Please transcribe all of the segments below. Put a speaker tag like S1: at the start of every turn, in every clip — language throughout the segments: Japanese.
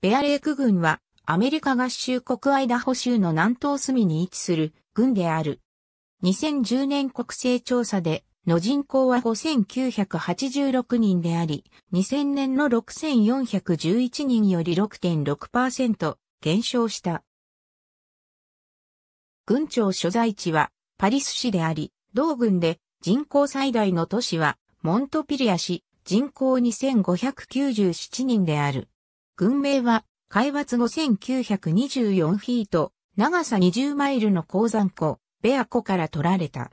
S1: ベアレーク軍はアメリカ合衆国アイダホ州の南東隅に位置する軍である。2010年国勢調査での人口は5986人であり、2000年の6411人より6.6%減少した。軍庁所在地はパリス市であり、同軍で人口最大の都市はモントピリア市、人口2597人である。軍名は、海抜5924フィート、長さ20マイルの鉱山湖、ベア湖から取られた。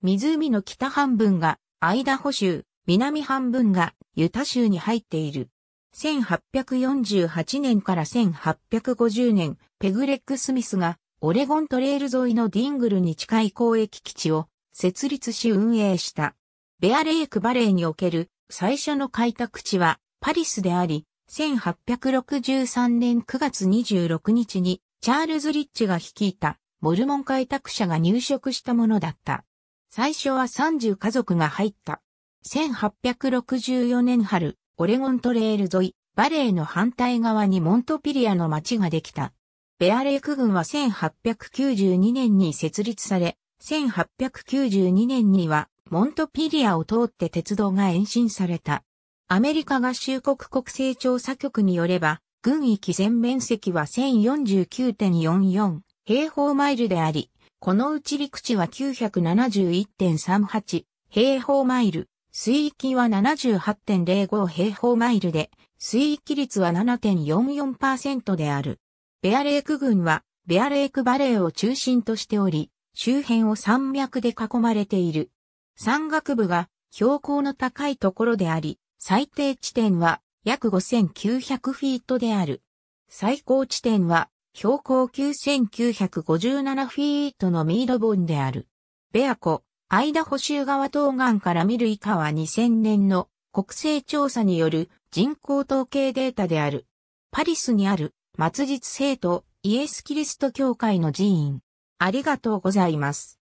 S1: 湖の北半分がアイダホ州、南半分がユタ州に入っている。1848年から1850年、ペグレック・スミスがオレゴントレール沿いのディングルに近い交易基地を設立し運営した。ベアレイクバレーにおける最初の開拓地はパリスであり、1863年9月26日にチャールズ・リッチが率いたモルモン開拓者が入植したものだった。最初は30家族が入った。1864年春、オレゴントレール沿い、バレーの反対側にモントピリアの町ができた。ベアレーク軍は1892年に設立され、1892年にはモントピリアを通って鉄道が延伸された。アメリカ合衆国国勢調査局によれば、軍域全面積は1049.44平方マイルであり、このうち陸地は971.38平方マイル、水域は78.05平方マイルで、水域率は7.44%である。ベアレーク群は、ベアレークバレーを中心としており、周辺を山脈で囲まれている。山岳部が標高の高いところであり、最低地点は約5900フィートである。最高地点は標高9957フィートのミードボンである。ベア湖、アイダホ州側東岸から見る以下は2000年の国勢調査による人口統計データである。パリスにある末日生徒イエス・キリスト教会の寺院。ありがとうございます。